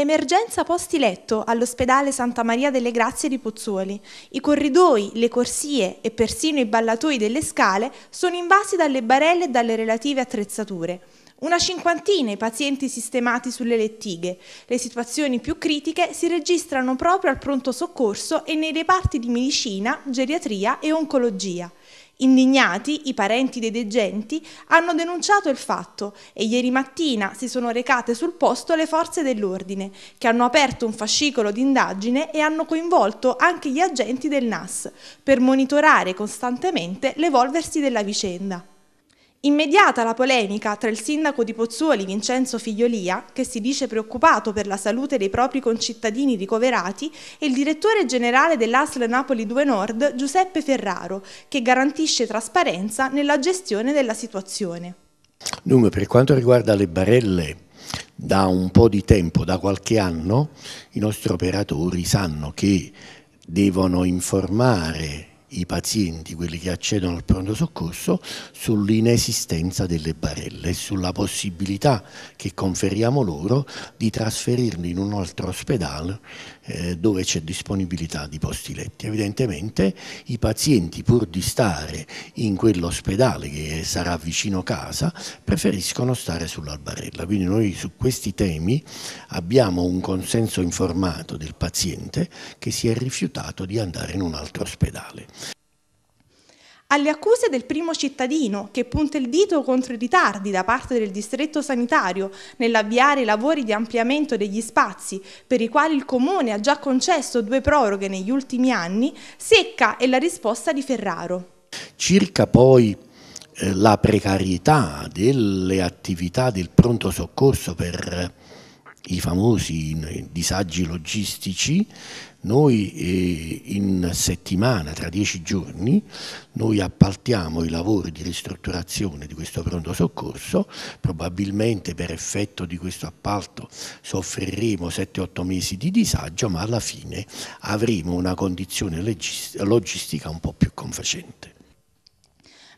Emergenza posti letto all'ospedale Santa Maria delle Grazie di Pozzuoli. I corridoi, le corsie e persino i ballatoi delle scale sono invasi dalle barelle e dalle relative attrezzature. Una cinquantina i pazienti sistemati sulle lettighe. Le situazioni più critiche si registrano proprio al pronto soccorso e nei reparti di medicina, geriatria e oncologia. Indignati, i parenti dei degenti hanno denunciato il fatto e ieri mattina si sono recate sul posto le forze dell'ordine, che hanno aperto un fascicolo d'indagine e hanno coinvolto anche gli agenti del NAS per monitorare costantemente l'evolversi della vicenda. Immediata la polemica tra il sindaco di Pozzuoli Vincenzo Figliolia, che si dice preoccupato per la salute dei propri concittadini ricoverati, e il direttore generale dell'ASL Napoli 2 Nord Giuseppe Ferraro, che garantisce trasparenza nella gestione della situazione. Dunque, per quanto riguarda le barelle, da un po' di tempo, da qualche anno, i nostri operatori sanno che devono informare i pazienti, quelli che accedono al pronto soccorso, sull'inesistenza delle barelle e sulla possibilità che conferiamo loro di trasferirli in un altro ospedale eh, dove c'è disponibilità di posti letti. Evidentemente i pazienti pur di stare in quell'ospedale che sarà vicino casa preferiscono stare sulla barella. quindi noi su questi temi abbiamo un consenso informato del paziente che si è rifiutato di andare in un altro ospedale alle accuse del primo cittadino che punta il dito contro i ritardi da parte del distretto sanitario nell'avviare i lavori di ampliamento degli spazi per i quali il Comune ha già concesso due proroghe negli ultimi anni, secca è la risposta di Ferraro. Circa poi eh, la precarietà delle attività del pronto soccorso per i famosi eh, disagi logistici, noi eh, in settimana, tra dieci giorni, noi appaltiamo i lavori di ristrutturazione di questo pronto soccorso, probabilmente per effetto di questo appalto soffriremo 7-8 mesi di disagio, ma alla fine avremo una condizione logistica un po' più confacente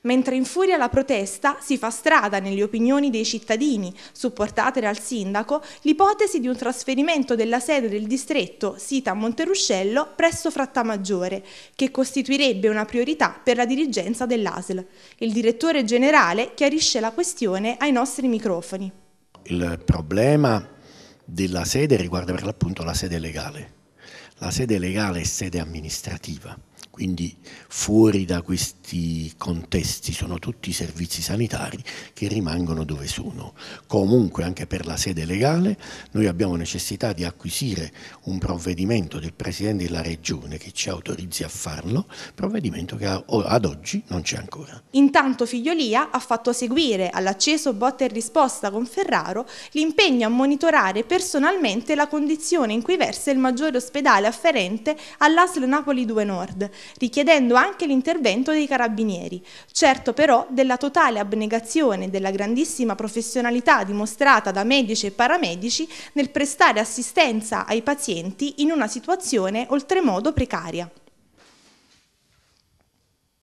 mentre in furia la protesta si fa strada nelle opinioni dei cittadini, supportate dal sindaco, l'ipotesi di un trasferimento della sede del distretto, sita a Monteruscello, presso Frattamaggiore, che costituirebbe una priorità per la dirigenza dell'ASL. Il direttore generale chiarisce la questione ai nostri microfoni. Il problema della sede riguarda per l'appunto la sede legale. La sede legale è sede amministrativa quindi fuori da questi contesti sono tutti i servizi sanitari che rimangono dove sono. Comunque anche per la sede legale noi abbiamo necessità di acquisire un provvedimento del Presidente della Regione che ci autorizzi a farlo, provvedimento che ad oggi non c'è ancora. Intanto Figliolia ha fatto seguire all'acceso botta e risposta con Ferraro l'impegno a monitorare personalmente la condizione in cui versa il maggiore ospedale afferente all'ASL Napoli 2 Nord richiedendo anche l'intervento dei carabinieri, certo però della totale abnegazione e della grandissima professionalità dimostrata da medici e paramedici nel prestare assistenza ai pazienti in una situazione oltremodo precaria.